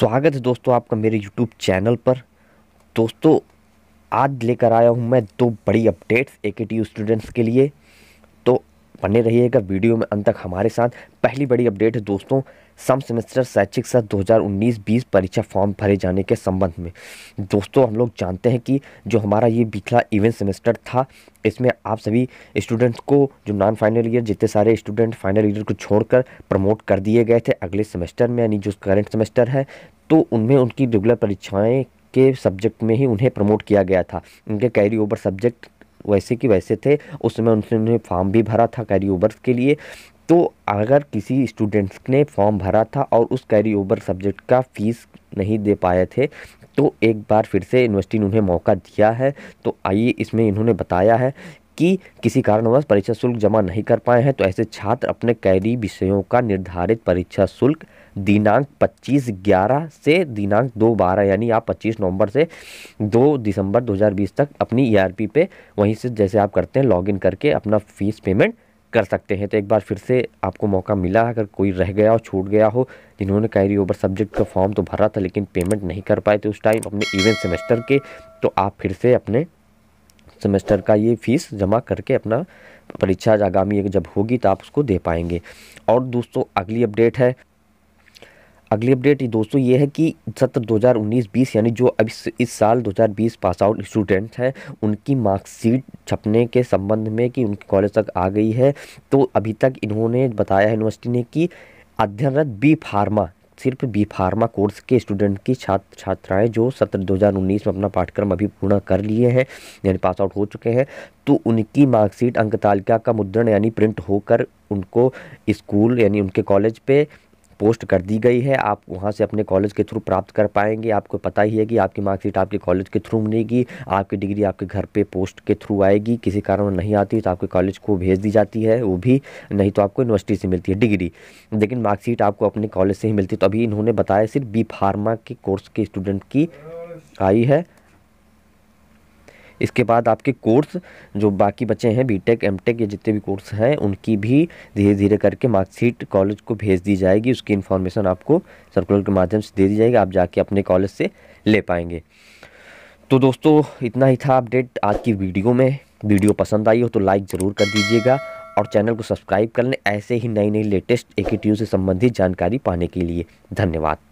स्वागत है दोस्तों आपका मेरे यूट्यूब चैनल पर दोस्तों आज लेकर आया हूं मैं दो बड़ी अपडेट्स ए के टी स्टूडेंट्स के लिए बने रहिएगा वीडियो में अंत तक हमारे साथ पहली बड़ी अपडेट है दोस्तों सम सेमेस्टर शैक्षिक सत्र 2019-20 परीक्षा फॉर्म भरे जाने के संबंध में दोस्तों हम लोग जानते हैं कि जो हमारा ये पिछला इवेंट सेमेस्टर था इसमें आप सभी स्टूडेंट्स को जो नॉन फाइनल ईयर जितने सारे स्टूडेंट फाइनल ईयर को छोड़कर प्रमोट कर दिए गए थे अगले सेमेस्टर में यानी जो करेंट सेमेस्टर है तो उनमें उनकी रेगुलर परीक्षाएँ के सब्जेक्ट में ही उन्हें प्रमोट किया गया था उनके कैरी ओवर सब्जेक्ट वैसे कि वैसे थे उस समय उन्होंने फॉर्म भी भरा था कैरी ओवर्स के लिए तो अगर किसी स्टूडेंट्स ने फॉर्म भरा था और उस कैरी ओवर सब्जेक्ट का फीस नहीं दे पाए थे तो एक बार फिर से यूनिवर्सिटी ने उन्हें मौका दिया है तो आइए इसमें इन्होंने बताया है कि किसी कारणवश परीक्षा शुल्क जमा नहीं कर पाए हैं तो ऐसे छात्र अपने कैरी विषयों का निर्धारित परीक्षा शुल्क दिनांक 25 ग्यारह से दिनांक 2 बारह यानी आप 25 नवंबर से 2 दिसंबर 2020 तक अपनी ईआरपी e पे वहीं से जैसे आप करते हैं लॉगिन करके अपना फीस पेमेंट कर सकते हैं तो एक बार फिर से आपको मौका मिला अगर कोई रह गया हो छूट गया हो जिन्होंने कैरी ओवर सब्जेक्ट का फॉर्म तो भरा था लेकिन पेमेंट नहीं कर पाए थे उस टाइम अपने इवेंट सेमेस्टर के तो आप फिर से अपने सेमेस्टर का ये फीस जमा करके अपना परीक्षा आगामी जब होगी तो आप उसको दे पाएंगे और दोस्तों अगली अपडेट है अगली अपडेट दोस्तों ये है कि सत्र 2019-20 यानी जो अब इस, साल 2020 पास आउट स्टूडेंट्स हैं उनकी मार्कशीट छपने के संबंध में कि उनके कॉलेज तक आ गई है तो अभी तक इन्होंने बताया है यूनिवर्सिटी ने कि अध्ययनरत बी फार्मा सिर्फ बी फार्मा कोर्स के स्टूडेंट की छात्र छात्राएं जो सत्र 2019 में अपना पाठ्यक्रम अभी पूर्ण कर लिए हैं यानी पास आउट हो चुके हैं तो उनकी मार्कशीट अंक तालिका का मुद्रण यानी प्रिंट होकर उनको स्कूल यानी उनके कॉलेज पे पोस्ट कर दी गई है आप वहाँ से अपने कॉलेज के थ्रू प्राप्त कर पाएंगे आपको पता ही है कि आपकी मार्कशीट आपके कॉलेज के थ्रू मिलेगी आपकी डिग्री आपके घर पर पोस्ट के थ्रू आएगी किसी कारण नहीं आती तो आपके कॉलेज को भेज दी जाती है वो भी नहीं तो आपको यूनिवर्सिटी से मिलती है डिग्री लेकिन मार्कशीट आपको अपने कॉलेज से ही मिलती है तो अभी इन्होंने बताया सिर्फ बी फार्मा के कोर्स के स्टूडेंट की आई है इसके बाद आपके कोर्स जो बाकी बचे हैं बीटेक एमटेक या जितने भी कोर्स हैं उनकी भी धीरे धीरे करके मार्कशीट कॉलेज को भेज दी जाएगी उसकी इन्फॉर्मेशन आपको सर्कुलर के माध्यम से दे दी जाएगी आप जाके अपने कॉलेज से ले पाएंगे तो दोस्तों इतना ही था अपडेट आज की वीडियो में वीडियो पसंद आई हो तो लाइक ज़रूर कर दीजिएगा और चैनल को सब्सक्राइब कर लें ऐसे ही नई नई लेटेस्ट ए से संबंधित जानकारी पाने के लिए धन्यवाद